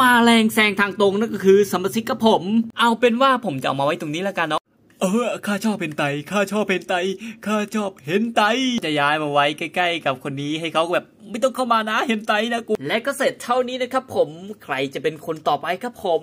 มาแรงแซงทางตรงนั่นก็คือสัมปสิกกับผม เอาเป็นว่าผมจะเอามาไว้ตรงนี้แล้วกันเนาะเออข้าชอบเป็นไตข้าชอบเป็นไตข้าชอบเห็นไตจะย้ายมาไว้ใกล้ๆ กับคนนี้ให้เขาแบบ ไม่ต้องเข้ามานะเห็นไตนะกูและก็เสร็จเท่านี้นะครับ ผม ใครจะเป็นคนต่อไปครับ ผม